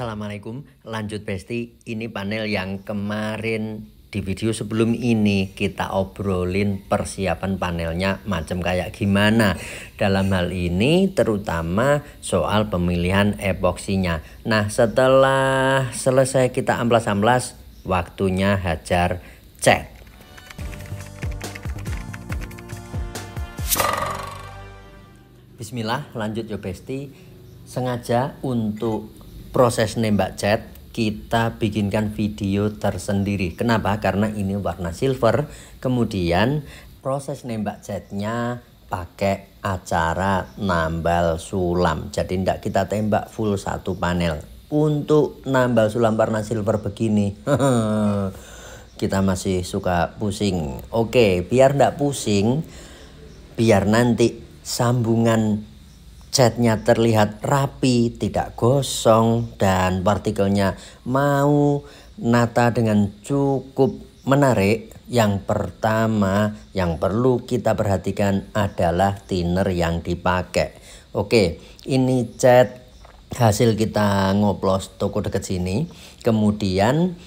Assalamualaikum, lanjut Besti. Ini panel yang kemarin di video sebelum ini kita obrolin persiapan panelnya macam kayak gimana. Dalam hal ini terutama soal pemilihan epoksinya. Nah setelah selesai kita amplas-amplas, waktunya hajar cek. Bismillah, lanjut yo Besti. Sengaja untuk proses nembak cat kita bikinkan video tersendiri. Kenapa? Karena ini warna silver. Kemudian proses nembak catnya pakai acara nambal sulam. Jadi tidak kita tembak full satu panel. Untuk nambal sulam warna silver begini. kita masih suka pusing. Oke, biar tidak pusing, biar nanti sambungan catnya terlihat rapi, tidak gosong, dan partikelnya mau nata dengan cukup menarik. Yang pertama yang perlu kita perhatikan adalah thinner yang dipakai. Oke, ini cat hasil kita ngoplos toko dekat sini. Kemudian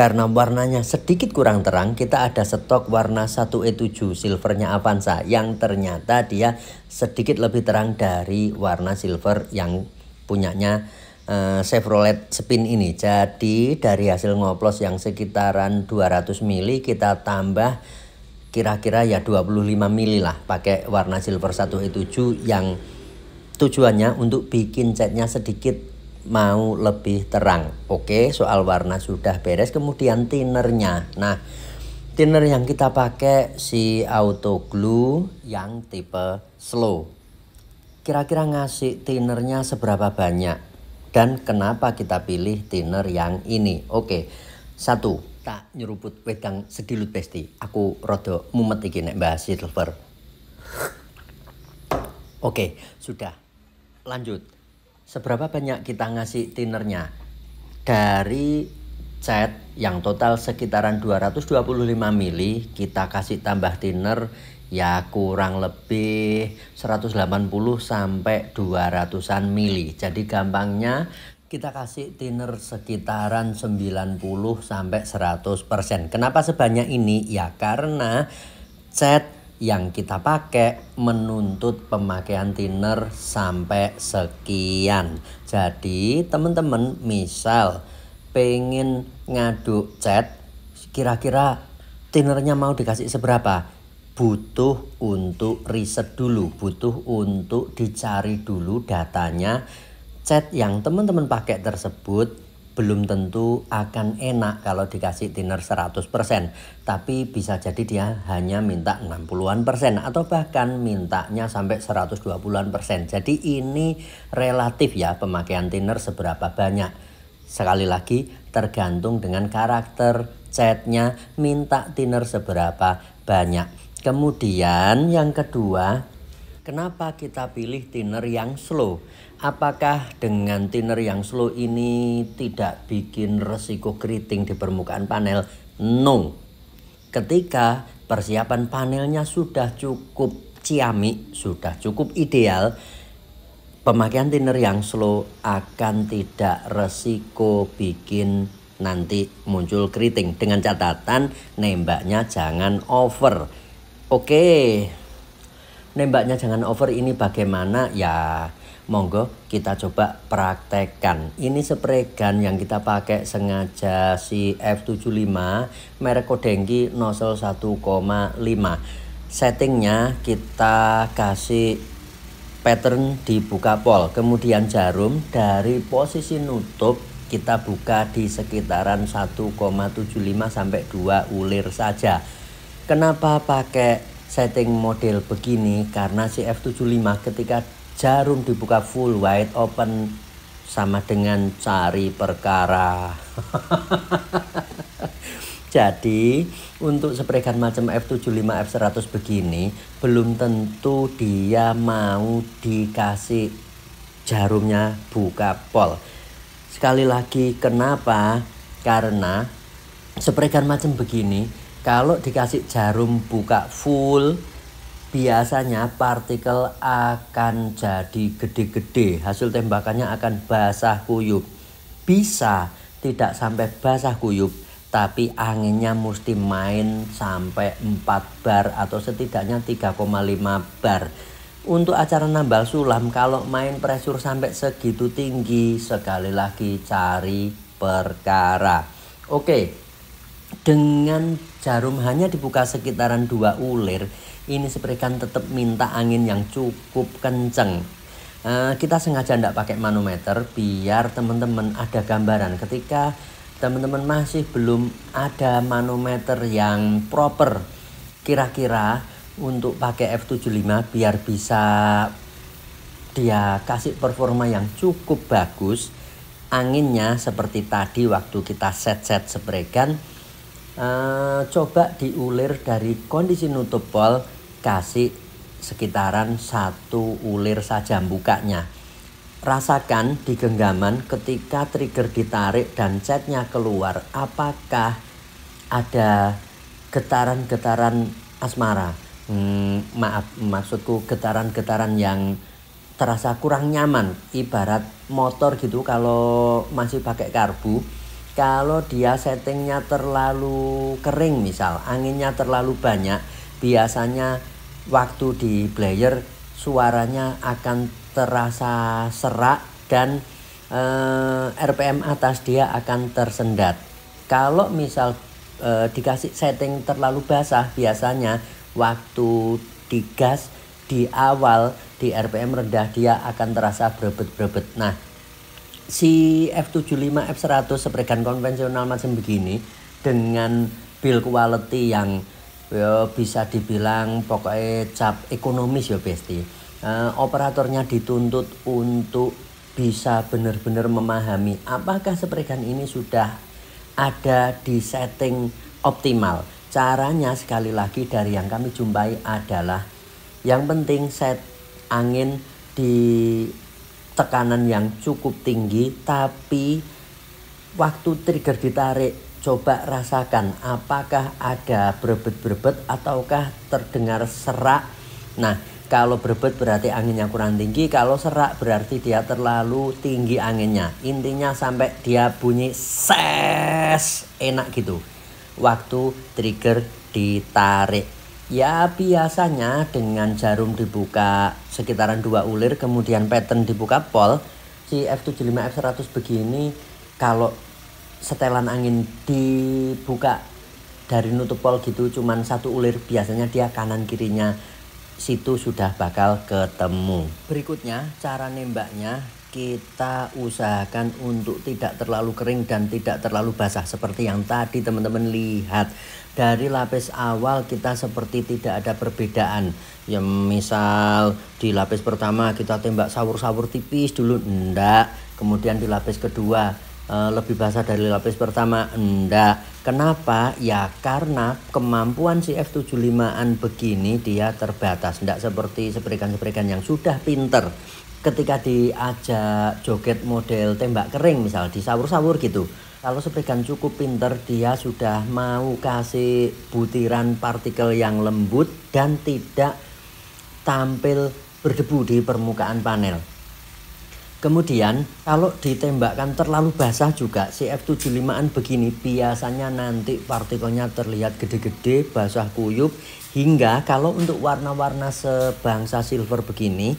karena warnanya sedikit kurang terang, kita ada stok warna 1E7 silvernya Avanza yang ternyata dia sedikit lebih terang dari warna silver yang punyanya uh, Chevrolet Spin ini. Jadi dari hasil ngoplos yang sekitaran 200 mili kita tambah kira-kira ya 25 mili lah pakai warna silver 1E7 yang tujuannya untuk bikin catnya sedikit mau lebih terang. Oke, soal warna sudah beres. Kemudian tinernya. Nah, thinner yang kita pakai si auto glue yang tipe slow. Kira-kira ngasih tinernya seberapa banyak dan kenapa kita pilih thinner yang ini? Oke. Satu, tak nyeruput wedang sedilut pasti. Aku rodo mumet iki nek bahas silver. Oke, sudah. Lanjut seberapa banyak kita ngasih tinernya dari cat yang total sekitaran 225 mili kita kasih tambah thinner ya kurang lebih 180 sampai 200-an mili jadi gampangnya kita kasih thinner sekitaran 90 sampai 100 persen kenapa sebanyak ini ya karena cat yang kita pakai menuntut pemakaian thinner sampai sekian. Jadi teman-teman misal pengen ngaduk cat kira-kira thinnernya mau dikasih seberapa? Butuh untuk riset dulu, butuh untuk dicari dulu datanya cat yang teman-teman pakai tersebut belum tentu akan enak kalau dikasih thinner 100%, tapi bisa jadi dia hanya minta 60-an persen atau bahkan mintanya sampai 120-an persen. Jadi ini relatif ya pemakaian thinner seberapa banyak. Sekali lagi tergantung dengan karakter catnya minta thinner seberapa banyak. Kemudian yang kedua, kenapa kita pilih thinner yang slow? Apakah dengan thinner yang slow ini tidak bikin resiko keriting di permukaan panel? No. Ketika persiapan panelnya sudah cukup ciamik, sudah cukup ideal, pemakaian thinner yang slow akan tidak resiko bikin nanti muncul keriting dengan catatan nembaknya jangan over. Oke. Nembaknya jangan over ini bagaimana ya? monggo kita coba praktekkan. Ini spray gun yang kita pakai sengaja si F75 merek Kodengki nozzle 1,5. Settingnya kita kasih pattern dibuka pol, kemudian jarum dari posisi nutup kita buka di sekitaran 1,75 sampai 2 ulir saja. Kenapa pakai setting model begini? Karena si F75 ketika jarum dibuka full wide open sama dengan cari perkara. Jadi untuk sprekan macam F75 F100 begini belum tentu dia mau dikasih jarumnya buka pol. Sekali lagi kenapa? Karena sprekan macam begini kalau dikasih jarum buka full biasanya partikel akan jadi gede-gede. Hasil tembakannya akan basah kuyup. Bisa tidak sampai basah kuyup, tapi anginnya mesti main sampai 4 bar atau setidaknya 3,5 bar. Untuk acara nambal sulam kalau main pressure sampai segitu tinggi sekali lagi cari perkara. Oke. Dengan jarum hanya dibuka sekitaran dua ulir, ini seprikan tetap minta angin yang cukup kenceng uh, kita sengaja tidak pakai manometer biar teman-teman ada gambaran ketika teman-teman masih belum ada manometer yang proper kira-kira untuk pakai F75 biar bisa dia kasih performa yang cukup bagus anginnya seperti tadi waktu kita set-set spray uh, eh, coba diulir dari kondisi nutup pol kasih sekitaran satu ulir saja bukanya. Rasakan di genggaman ketika trigger ditarik dan catnya keluar, apakah ada getaran-getaran asmara? Hmm, maaf, maksudku getaran-getaran yang terasa kurang nyaman. Ibarat motor gitu kalau masih pakai karbu, kalau dia settingnya terlalu kering misal, anginnya terlalu banyak, biasanya waktu di player suaranya akan terasa serak dan eh, RPM atas dia akan tersendat. Kalau misal eh, dikasih setting terlalu basah, biasanya waktu digas di awal di RPM rendah dia akan terasa berebet-berebet. Nah, si F75 F100 sepregan konvensional macam begini dengan build quality yang ya bisa dibilang pokoknya cap ekonomis ya Besti uh, operatornya dituntut untuk bisa benar-benar memahami apakah seperikan ini sudah ada di setting optimal caranya sekali lagi dari yang kami jumpai adalah yang penting set angin di tekanan yang cukup tinggi tapi waktu trigger ditarik Coba rasakan apakah ada berbet-berbet ataukah terdengar serak. Nah, kalau berbet berarti anginnya kurang tinggi, kalau serak berarti dia terlalu tinggi anginnya. Intinya sampai dia bunyi ses enak gitu. Waktu trigger ditarik. Ya biasanya dengan jarum dibuka sekitaran dua ulir kemudian pattern dibuka pol si F75 F100 begini kalau setelan angin dibuka dari nutup pol gitu cuman satu ulir biasanya dia kanan kirinya situ sudah bakal ketemu berikutnya cara nembaknya kita usahakan untuk tidak terlalu kering dan tidak terlalu basah seperti yang tadi teman-teman lihat dari lapis awal kita seperti tidak ada perbedaan ya misal di lapis pertama kita tembak sawur-sawur tipis dulu enggak kemudian di lapis kedua Eh, lebih basah dari lapis pertama? Enggak. Kenapa? Ya karena kemampuan si F75an begini dia terbatas. Enggak seperti seberikan-seberikan yang sudah pinter. Ketika diajak joget model tembak kering misal di sawur-sawur gitu. Kalau seberikan cukup pinter dia sudah mau kasih butiran partikel yang lembut dan tidak tampil berdebu di permukaan panel. Kemudian kalau ditembakkan terlalu basah juga CF75an begini biasanya nanti partikelnya terlihat gede-gede basah kuyup hingga kalau untuk warna-warna sebangsa silver begini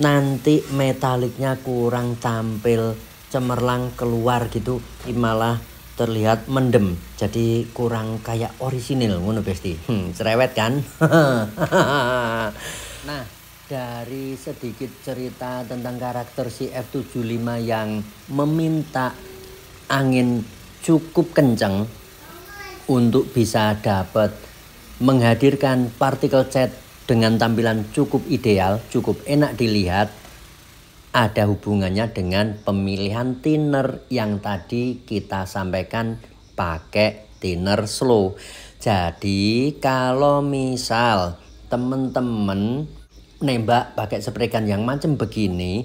nanti metaliknya kurang tampil cemerlang keluar gitu malah terlihat mendem jadi kurang kayak orisinil ngono besti hmm, cerewet kan nah dari sedikit cerita tentang karakter si F75 yang meminta angin cukup kencang untuk bisa dapat menghadirkan partikel cat dengan tampilan cukup ideal, cukup enak dilihat ada hubungannya dengan pemilihan thinner yang tadi kita sampaikan pakai thinner slow. Jadi kalau misal teman-teman nembak pakai spray yang macam begini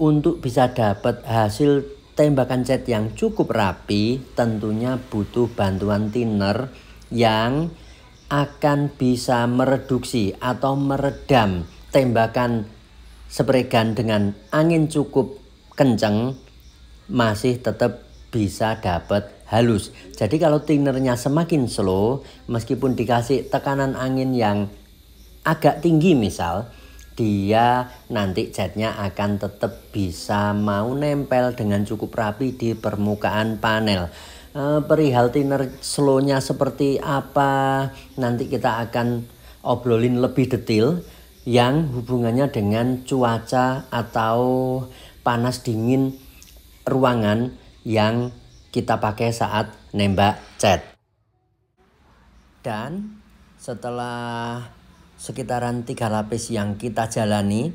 untuk bisa dapat hasil tembakan cat yang cukup rapi tentunya butuh bantuan thinner yang akan bisa mereduksi atau meredam tembakan seprekan dengan angin cukup kencang masih tetap bisa dapat halus. Jadi kalau tinernya semakin slow, meskipun dikasih tekanan angin yang agak tinggi misal dia nanti catnya akan tetap bisa mau nempel dengan cukup rapi di permukaan panel e, perihal thinner slownya seperti apa nanti kita akan obrolin lebih detail yang hubungannya dengan cuaca atau panas dingin ruangan yang kita pakai saat nembak cat dan setelah sekitaran tiga lapis yang kita jalani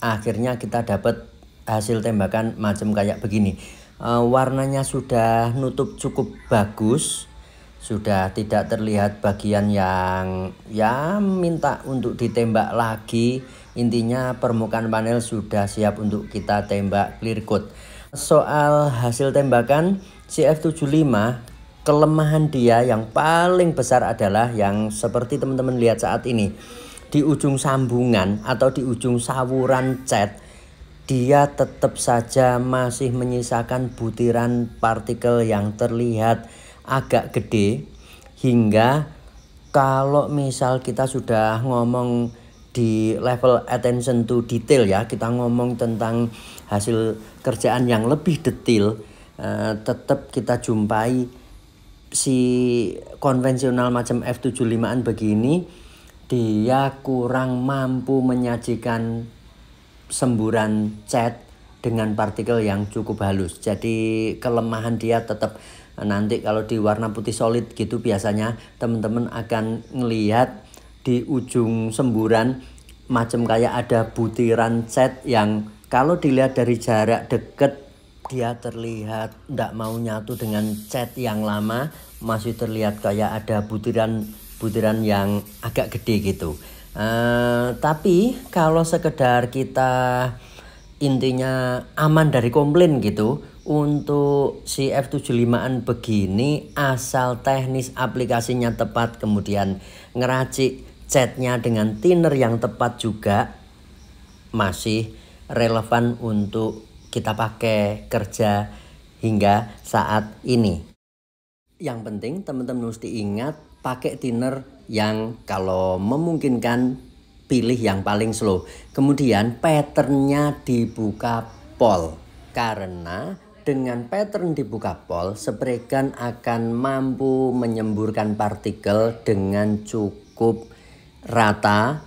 akhirnya kita dapat hasil tembakan macam kayak begini e, warnanya sudah nutup cukup bagus sudah tidak terlihat bagian yang ya minta untuk ditembak lagi intinya permukaan panel sudah siap untuk kita tembak clear coat soal hasil tembakan CF75 kelemahan dia yang paling besar adalah yang seperti teman-teman lihat saat ini di ujung sambungan atau di ujung sawuran cat dia tetap saja masih menyisakan butiran partikel yang terlihat agak gede hingga kalau misal kita sudah ngomong di level attention to detail ya kita ngomong tentang hasil kerjaan yang lebih detail eh, tetap kita jumpai si konvensional macam F75an begini dia kurang mampu menyajikan semburan cat dengan partikel yang cukup halus. Jadi kelemahan dia tetap nanti kalau di warna putih solid gitu biasanya teman-teman akan melihat di ujung semburan macam kayak ada butiran cat yang kalau dilihat dari jarak dekat dia terlihat tidak mau nyatu dengan cat yang lama masih terlihat kayak ada butiran butiran yang agak gede gitu uh, tapi kalau sekedar kita intinya aman dari komplain gitu untuk si F75an begini asal teknis aplikasinya tepat kemudian ngeracik catnya dengan thinner yang tepat juga masih relevan untuk kita pakai kerja hingga saat ini. Yang penting teman-teman mesti ingat pakai thinner yang kalau memungkinkan pilih yang paling slow. Kemudian patternnya dibuka pol karena dengan pattern dibuka pol spray gun akan mampu menyemburkan partikel dengan cukup rata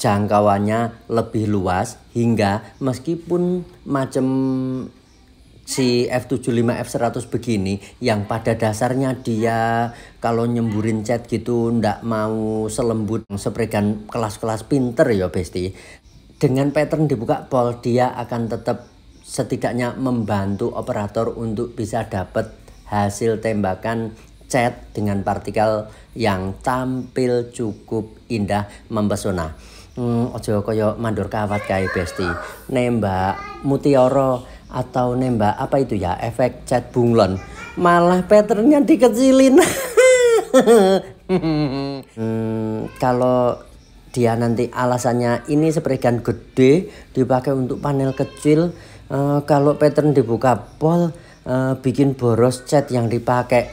jangkauannya lebih luas hingga meskipun macam si F75 F100 begini yang pada dasarnya dia kalau nyemburin cat gitu ndak mau selembut seperikan kelas-kelas pinter ya Besti dengan pattern dibuka pol dia akan tetap setidaknya membantu operator untuk bisa dapat hasil tembakan cat dengan partikel yang tampil cukup indah mempesona. Hmm, ojo koyo mandur kawat kae Besti. Nembak mutiara atau nembak apa itu ya efek cat bunglon. Malah patternnya dikecilin. hmm, kalau dia nanti alasannya ini kan gede dipakai untuk panel kecil uh, kalau pattern dibuka pol uh, bikin boros cat yang dipakai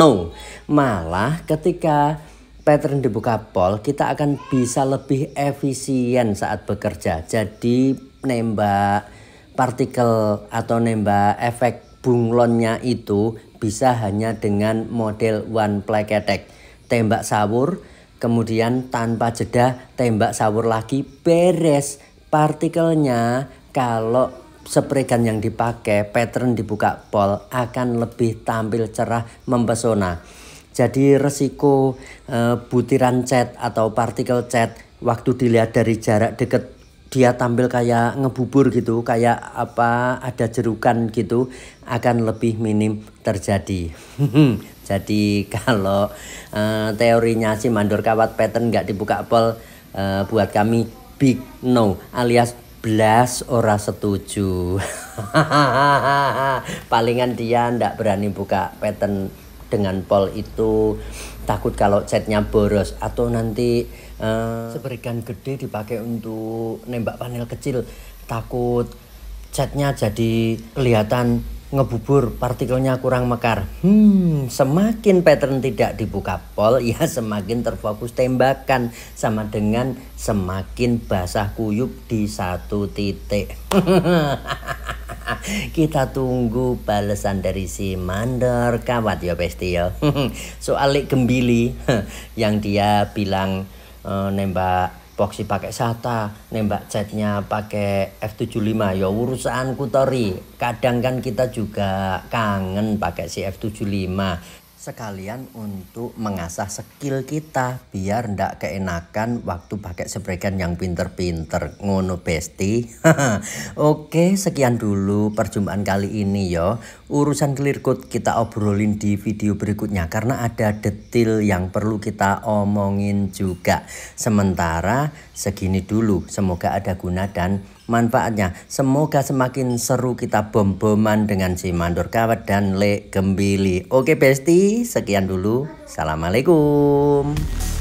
no malah ketika pattern dibuka pol, kita akan bisa lebih efisien saat bekerja. Jadi nembak partikel atau nembak efek bunglonnya itu bisa hanya dengan model one play ketek. Tembak sawur, kemudian tanpa jeda tembak sawur lagi beres partikelnya kalau spregan yang dipakai pattern dibuka pol akan lebih tampil cerah mempesona. Jadi resiko e, butiran cat atau partikel cat waktu dilihat dari jarak dekat dia tampil kayak ngebubur gitu, kayak apa ada jerukan gitu akan lebih minim terjadi. Jadi kalau e, teorinya si mandor kawat pattern nggak dibuka pol e, buat kami big no alias belas ora setuju. Palingan dia ndak berani buka pattern dengan pol itu takut kalau catnya boros atau nanti uh, eh, seberikan gede dipakai untuk nembak panel kecil takut catnya jadi kelihatan ngebubur partikelnya kurang mekar hmm semakin pattern tidak dibuka pol ya semakin terfokus tembakan sama dengan semakin basah kuyup di satu titik Kita tunggu balasan dari si Mandor Kawat ya Besti ya. Soal Gembili yang dia bilang e, nembak boxi pakai SATA, nembak catnya pakai F75 ya urusan kutori. Kadang kan kita juga kangen pakai si F75 sekalian untuk mengasah skill kita biar ndak keenakan waktu pakai sebrekan yang pinter-pinter ngono besti oke sekian dulu perjumpaan kali ini yo urusan clear code kita obrolin di video berikutnya karena ada detail yang perlu kita omongin juga sementara Segini dulu, semoga ada guna dan manfaatnya. Semoga semakin seru kita bom-boman dengan si mandor kawat dan le gembili. Oke besti, sekian dulu. Assalamualaikum.